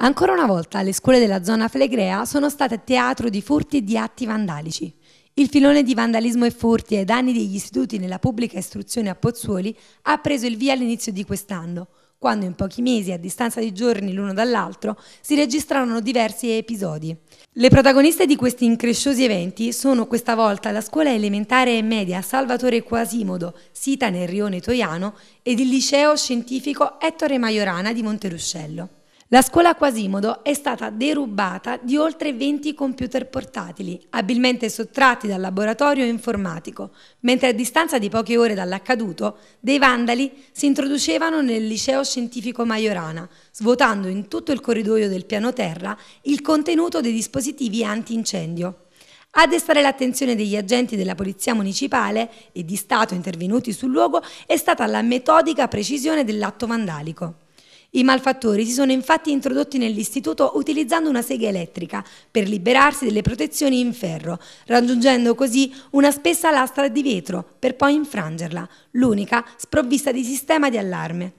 Ancora una volta le scuole della zona flegrea sono state teatro di furti e di atti vandalici. Il filone di vandalismo e furti ai danni degli istituti nella pubblica istruzione a Pozzuoli ha preso il via all'inizio di quest'anno, quando in pochi mesi, a distanza di giorni l'uno dall'altro, si registrarono diversi episodi. Le protagoniste di questi incresciosi eventi sono questa volta la scuola elementare e media Salvatore Quasimodo, sita nel rione Toiano, ed il liceo scientifico Ettore Maiorana di Monteruscello. La scuola Quasimodo è stata derubata di oltre 20 computer portatili, abilmente sottratti dal laboratorio informatico, mentre a distanza di poche ore dall'accaduto, dei vandali si introducevano nel liceo scientifico Majorana, svuotando in tutto il corridoio del piano terra il contenuto dei dispositivi antincendio. A destare l'attenzione degli agenti della Polizia Municipale e di Stato intervenuti sul luogo è stata la metodica precisione dell'atto vandalico. I malfattori si sono infatti introdotti nell'istituto utilizzando una sega elettrica per liberarsi delle protezioni in ferro, raggiungendo così una spessa lastra di vetro per poi infrangerla, l'unica sprovvista di sistema di allarme.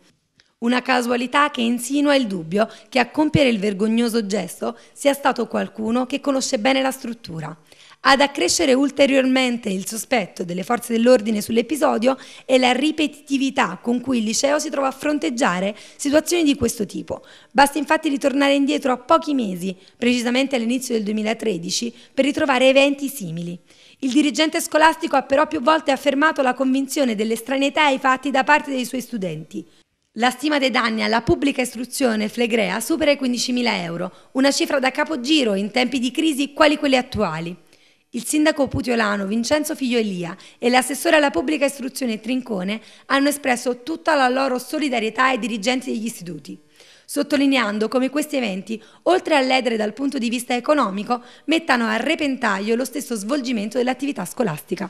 Una casualità che insinua il dubbio che a compiere il vergognoso gesto sia stato qualcuno che conosce bene la struttura. Ad accrescere ulteriormente il sospetto delle forze dell'ordine sull'episodio è la ripetitività con cui il liceo si trova a fronteggiare situazioni di questo tipo. Basta infatti ritornare indietro a pochi mesi, precisamente all'inizio del 2013, per ritrovare eventi simili. Il dirigente scolastico ha però più volte affermato la convinzione dell'estraneità ai fatti da parte dei suoi studenti. La stima dei danni alla pubblica istruzione flegrea supera i 15.000 euro, una cifra da capogiro in tempi di crisi quali quelli attuali. Il sindaco putiolano Vincenzo Figlioelia e l'assessore alla pubblica istruzione Trincone hanno espresso tutta la loro solidarietà ai dirigenti degli istituti, sottolineando come questi eventi, oltre a ledere dal punto di vista economico, mettano a repentaglio lo stesso svolgimento dell'attività scolastica.